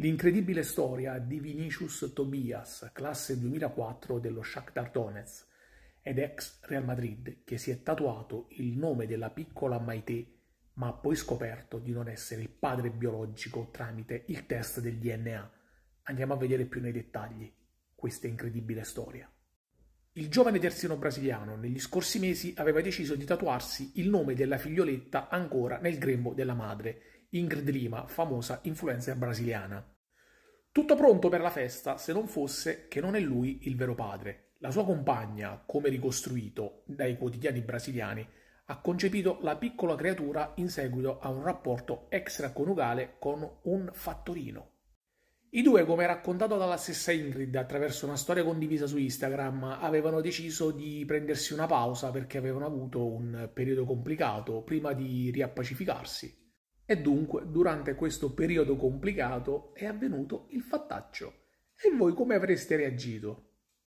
L'incredibile storia di Vinicius Tobias, classe 2004 dello Shakhtar Donetsk ed ex Real Madrid, che si è tatuato il nome della piccola Maite, ma ha poi scoperto di non essere il padre biologico tramite il test del DNA. Andiamo a vedere più nei dettagli questa incredibile storia. Il giovane terzino brasiliano negli scorsi mesi aveva deciso di tatuarsi il nome della figlioletta ancora nel grembo della madre, Ingrid Lima, famosa influencer brasiliana. Tutto pronto per la festa, se non fosse che non è lui il vero padre. La sua compagna, come ricostruito dai quotidiani brasiliani, ha concepito la piccola creatura in seguito a un rapporto extraconiugale con un fattorino. I due, come raccontato dalla stessa Ingrid attraverso una storia condivisa su Instagram, avevano deciso di prendersi una pausa perché avevano avuto un periodo complicato prima di riappacificarsi. E dunque, durante questo periodo complicato è avvenuto il fattaccio. E voi come avreste reagito?